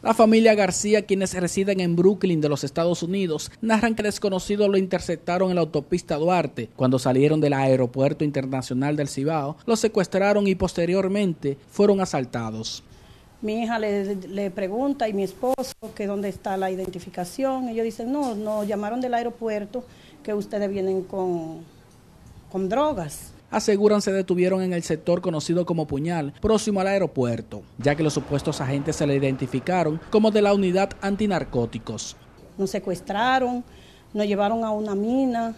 La familia García, quienes residen en Brooklyn de los Estados Unidos, narran que desconocidos lo interceptaron en la autopista Duarte. Cuando salieron del Aeropuerto Internacional del Cibao, lo secuestraron y posteriormente fueron asaltados. Mi hija le, pregunta y mi esposo que dónde está la identificación. Ellos dicen, no, nos llamaron del aeropuerto que ustedes vienen con, con drogas aseguran se detuvieron en el sector conocido como Puñal, próximo al aeropuerto, ya que los supuestos agentes se le identificaron como de la unidad antinarcóticos. Nos secuestraron, nos llevaron a una mina,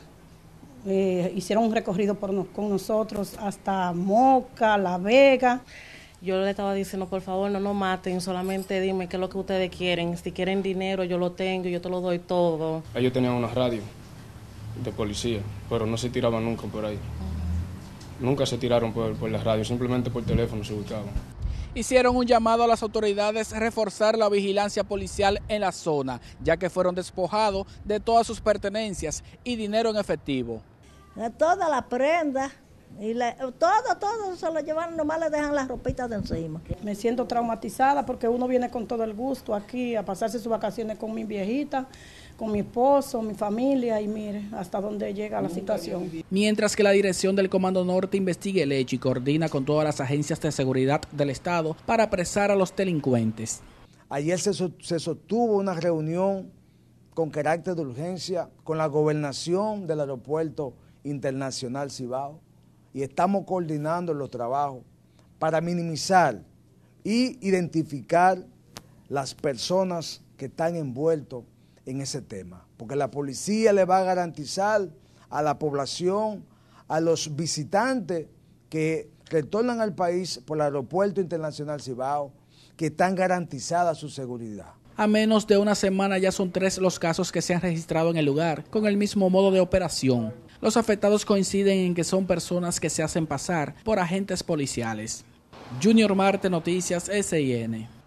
eh, hicieron un recorrido por con nosotros hasta Moca, La Vega. Yo le estaba diciendo, por favor, no nos maten, solamente dime qué es lo que ustedes quieren. Si quieren dinero, yo lo tengo, yo te lo doy todo. Ellos tenían una radio de policía, pero no se tiraban nunca por ahí. Nunca se tiraron por, las la simplemente por teléfono se buscaban. Hicieron un llamado a las autoridades a reforzar la vigilancia policial en la zona, ya que fueron despojados de todas sus pertenencias y dinero en efectivo. Toda la prenda y todo, todo se lo llevan, nomás le dejan las ropitas de encima. Me siento traumatizada porque uno viene con todo el gusto aquí a pasarse sus vacaciones con mi viejita, con mi esposo, mi familia y mire hasta dónde llega la situación. Mientras que la dirección del Comando Norte investigue el hecho y coordina con todas las agencias de seguridad del Estado para apresar a los delincuentes. Ayer se, se sostuvo una reunión con carácter de urgencia con la gobernación del aeropuerto internacional Cibao y estamos coordinando los trabajos para minimizar y identificar las personas que están envueltos en ese tema, porque la policía le va a garantizar a la población, a los visitantes que retornan al país por el Aeropuerto Internacional Cibao, que están garantizadas su seguridad. A menos de una semana ya son tres los casos que se han registrado en el lugar, con el mismo modo de operación. Los afectados coinciden en que son personas que se hacen pasar por agentes policiales. Junior Marte Noticias SIN.